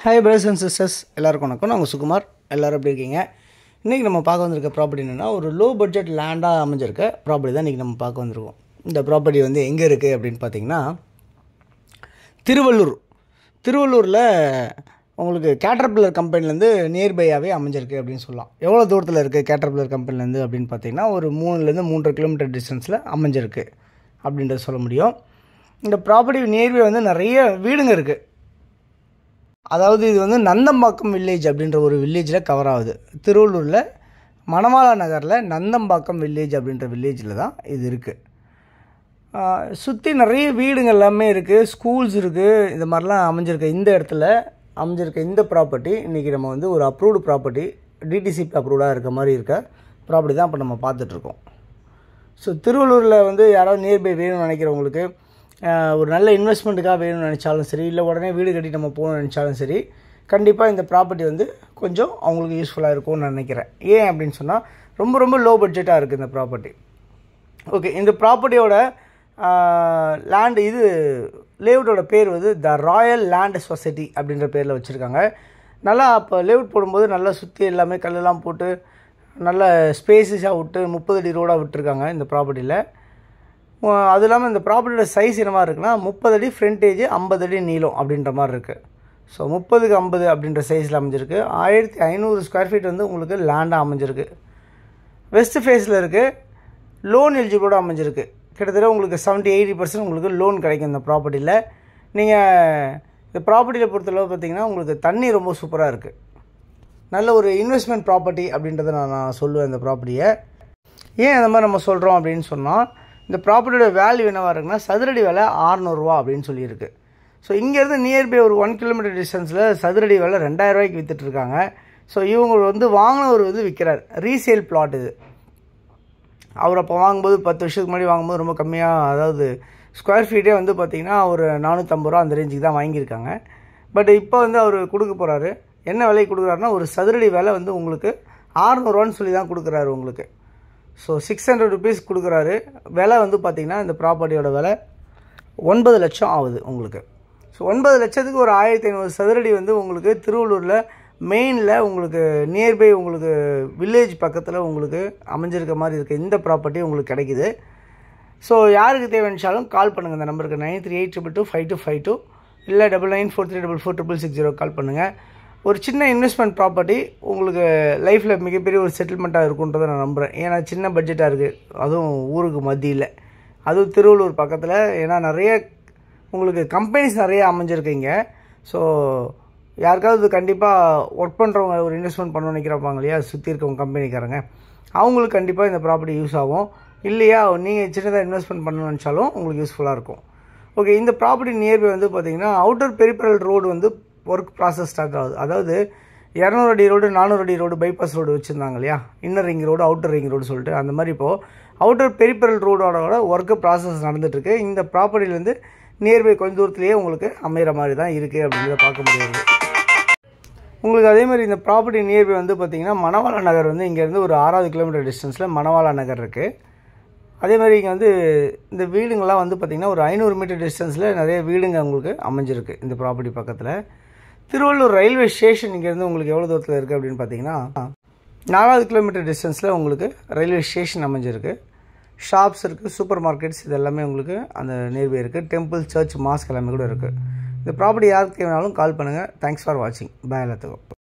hi brothers and sisters எல்லாருக்கும் வணக்கம் நான் உங்கள் சுகுமார் எல்லோரும் எப்படி இருக்கீங்க இன்றைக்கி நம்ம பார்க்க வந்திருக்க ப்ராப்பர்ட்டி என்னென்னா ஒரு லோ பட்ஜெட் லேண்டாக அமைஞ்சிருக்க ப்ராப்பர்ட்டி தான் இன்றைக்கி நம்ம பார்க்க வந்திருக்கோம் இந்த ப்ராப்பர்ட்டி வந்து எங்கே இருக்குது அப்படின்னு பார்த்தீங்கன்னா திருவள்ளூர் திருவள்ளூரில் உங்களுக்கு கேட்டர்பில்லர் கம்பெனிலேருந்து நியர்பையாகவே அமைஞ்சிருக்கு அப்படின்னு சொல்லலாம் எவ்வளோ தூரத்தில் இருக்குது கேட்டர்பில்லர் கம்பெனிலேருந்து அப்படின்னு பார்த்தீங்கன்னா ஒரு மூணுலேருந்து மூன்றரை கிலோமீட்டர் டிஸ்டன்ஸில் அமைஞ்சிருக்கு அப்படின்றத சொல்ல முடியும் இந்த ப்ராப்பர்ட்டி நியர்பை வந்து நிறைய வீடுங்க இருக்குது அதாவது இது வந்து நந்தம்பாக்கம் வில்லேஜ் அப்படின்ற ஒரு வில்லேஜில் கவர் ஆகுது திருவள்ளூரில் மணவாளா நகரில் நந்தம்பாக்கம் வில்லேஜ் அப்படின்ற வில்லேஜில் தான் இது இருக்குது சுற்றி நிறைய வீடுங்கள் எல்லாமே இருக்குது ஸ்கூல்ஸ் இருக்குது இந்த மாதிரிலாம் அமைஞ்சிருக்க இந்த இடத்துல அமைஞ்சிருக்க இந்த ப்ராப்பர்ட்டி இன்றைக்கி நம்ம வந்து ஒரு அப்ரூவ்டு ப்ராப்பர்ட்டி டிடிசிபி அப்ரூவ்டாக இருக்க மாதிரி இருக்க ப்ராப்பர்ட்டி தான் இப்போ நம்ம பார்த்துட்ருக்கோம் ஸோ திருவள்ளூரில் வந்து யாராவது நியர்பை வேணும்னு நினைக்கிறவங்களுக்கு ஒரு நல்ல இன்வெஸ்ட்மெண்ட்டுக்காக வேணும்னு நினச்சாலும் சரி இல்லை உடனே வீடு கட்டி நம்ம போகணும்னு நினச்சாலும் சரி கண்டிப்பாக இந்த ப்ராப்பர்ட்டி வந்து கொஞ்சம் அவங்களுக்கு யூஸ்ஃபுல்லாக இருக்கும்னு நினைக்கிறேன் ஏன் அப்படின்னு சொன்னால் ரொம்ப ரொம்ப லோ பட்ஜெட்டாக இருக்குது இந்த ப்ராப்பர்ட்டி ஓகே இந்த ப்ராப்பர்ட்டியோட லேண்ட் இது லேவுட்டோட பேர் வந்து த ராயல் லேண்ட் சொசைட்டி அப்படின்ற பேரில் வச்சுருக்காங்க நல்லா அப்போ லேவுட் போடும்போது நல்லா சுற்றி எல்லாமே கல்லெல்லாம் போட்டு நல்ல ஸ்பேசிஸாக விட்டு முப்பது அடி ரோடாக விட்டுருக்காங்க இந்த ப்ராப்பர்ட்டியில் அது இல்லாமல் இந்த ப்ராப்பர்ட்டியோட சைஸ் என்ன மாதிரி இருக்குன்னா முப்பது அடி ஃப்ரண்டேஜ் ஐம்பது அடி நீளம் அப்படின்ற மாதிரி இருக்குது ஸோ முப்பதுக்கு ஐம்பது அப்படின்ற சைஸில் அமைஞ்சிருக்கு ஆயிரத்தி ஐநூறு ஸ்கொயர் ஃபீட் வந்து உங்களுக்கு லேண்டாக அமைஞ்சிருக்கு வெஸ்ட் ஃபேஸில் இருக்குது லோன் எலிஜிபிளோட அமைஞ்சிருக்கு கிட்டத்தட்ட உங்களுக்கு செவன்ட்டி எயிட்டி பர்சன்ட் உங்களுக்கு லோன் கிடைக்கும் இந்த ப்ராப்பர்ட்டியில் நீங்கள் இந்த ப்ராப்பர்ட்டியில் பொறுத்தளவு பார்த்திங்கன்னா உங்களுக்கு தண்ணி ரொம்ப சூப்பராக இருக்குது நல்ல ஒரு இன்வெஸ்ட்மெண்ட் ப்ராப்பர்ட்டி அப்படின்றத நான் நான் சொல்லுவேன் இந்த ப்ராப்பர்ட்டியை ஏன் அந்த மாதிரி நம்ம சொல்கிறோம் அப்படின்னு சொன்னால் இந்த ப்ராப்பர்ட்டியோட வேல்யூ என்னவாக இருக்குன்னா சதுரடி விலை ஆறுநூறுவா அப்படின்னு சொல்லியிருக்கு ஸோ இங்கேருந்து நியர்பை ஒரு ஒன் கிலோமீட்டர் டிஸ்டன்ஸில் சதுரடி விலை ரெண்டாயிரரூவாய்க்கு விற்றுட்ருக்காங்க ஸோ இவங்க வந்து வாங்கினவர் வந்து விற்கிறார் ரீசேல் பிளாட் இது அவர் அப்போ வாங்கும்போது பத்து வருஷத்துக்கு முன்னாடி வாங்கும்போது ரொம்ப கம்மியாக அதாவது ஸ்கொயர் ஃபீட்டே வந்து பார்த்திங்கன்னா ஒரு நானூற்றம்பது ரூபா அந்த ரேஞ்சுக்கு தான் வாங்கியிருக்காங்க பட் இப்போ வந்து அவர் கொடுக்க போகிறாரு என்ன விலைக்கு கொடுக்குறாருன்னா ஒரு சதுரடி விலை வந்து உங்களுக்கு ஆறுநூறுவான்னு சொல்லி தான் கொடுக்குறாரு உங்களுக்கு ஸோ சிக்ஸ் ஹண்ட்ரட் ருபீஸ் கொடுக்குறாரு விலை வந்து பார்த்திங்கன்னா இந்த ப்ராப்பர்ட்டியோட விலை ஒன்பது லட்சம் ஆகுது உங்களுக்கு ஸோ ஒன்பது லட்சத்துக்கு ஒரு ஆயிரத்தி ஐநூறு சதுரடி வந்து உங்களுக்கு திருவள்ளூரில் மெயினில் உங்களுக்கு நியர்பை உங்களுக்கு வில்லேஜ் பக்கத்தில் உங்களுக்கு அமைஞ்சிருக்க மாதிரி இருக்குது இந்த ப்ராப்பர்ட்டி உங்களுக்கு கிடைக்கிது ஸோ யாருக்கு தேவைன்னுச்சாலும் கால் பண்ணுங்கள் இந்த நம்பருக்கு nine three eight triple two five two five two இல்லை double nine four three double four triple six zero call பண்ணுங்கள் ஒரு சின்ன இன்வெஸ்ட்மெண்ட் ப்ராப்பர்ட்டி உங்களுக்கு லைஃப்பில் மிகப்பெரிய ஒரு செட்டில்மெண்ட்டாக இருக்குன்றதை நான் நம்புகிறேன் ஏன்னா சின்ன பட்ஜெட்டாக இருக்குது அதுவும் ஊருக்கு மத்தியில் அதுவும் திருவள்ளூர் பக்கத்தில் ஏன்னா நிறைய உங்களுக்கு கம்பெனிஸ் நிறைய அமைஞ்சிருக்கீங்க ஸோ யாருக்காவது கண்டிப்பாக ஒர்க் பண்ணுறவங்க ஒரு இன்வெஸ்ட்மெண்ட் பண்ண நினைக்கிறப்பாங்க இல்லையா சுற்றி இருக்கவங்க கம்பெனிக்காரங்க அவங்களுக்கு கண்டிப்பாக இந்த ப்ராப்பர்ட்டி யூஸ் ஆகும் இல்லையா நீங்கள் சின்னதாக இன்வெஸ்ட்மெண்ட் பண்ண நினச்சாலும் உங்களுக்கு யூஸ்ஃபுல்லாக இருக்கும் ஓகே இந்த ப்ராப்பர்ட்டி நியர்பை வந்து பார்த்திங்கன்னா அவுட்டர் பெரிப்பரல் ரோடு வந்து ஒர்க் ப்ராசஸ் ஸ்டார்ட் ஆகுது அதாவது இரநூறு அடி ரோடு நானூறு அடி ரோடு பைபாஸ் ரோடு வச்சுருந்தாங்க இல்லையா inner ring road outer ring road சொல்லிட்டு அந்த மாதிரி இப்போது அவுட்டர் பெரிப்பரல் ரோடோட ஒர்க்கு ப்ராசஸ் நடந்துகிட்ருக்கு இந்த ப்ராப்பர்ட்டிலேருந்து நியர்பை கொஞ்ச தூரத்துலேயே உங்களுக்கு அமைகிற மாதிரி தான் இருக்குது அப்படிங்கிறத பார்க்க முடியாது உங்களுக்கு அதேமாதிரி இந்த ப்ராப்பர்ட்டி நியர்பை வந்து பார்த்திங்கன்னா மணவாளா நகர் வந்து இங்கேருந்து ஒரு ஆறாவது கிலோமீட்டர் டிஸ்டன்ஸில் மணவாளா நகர் இருக்குது அதே மாதிரி இங்கே வந்து இந்த வீடுங்கள்லாம் வந்து பார்த்திங்கன்னா ஒரு ஐநூறு மீட்டர் டிஸ்டன்ஸில் நிறைய வீடுங்க உங்களுக்கு அமைஞ்சிருக்கு இந்த ப்ராப்பர்ட்டி பக்கத்தில் திருவள்ளூர் ரயில்வே ஸ்டேஷன் இங்கேருந்து உங்களுக்கு எவ்வளோ தூரத்தில் இருக்குது அப்படின்னு பார்த்தீங்கன்னா நாலாவது கிலோமீட்டர் டிஸ்டன்ஸில் உங்களுக்கு ரயில்வே ஸ்டேஷன் அமைஞ்சிருக்கு ஷாப்ஸ் இருக்குது சூப்பர் மார்க்கெட்ஸ் இது எல்லாமே உங்களுக்கு அந்த நியர்பை இருக்குது டெம்பிள் சர்ச் மாஸ்க் எல்லாமே கூட இருக்குது இந்த ப்ராப்பர்ட்டி யாருக்கு வேணாலும் கால் பண்ணுங்கள் தேங்க்ஸ் ஃபார் வாட்சிங் பாய் எல்லாத்துக்கும்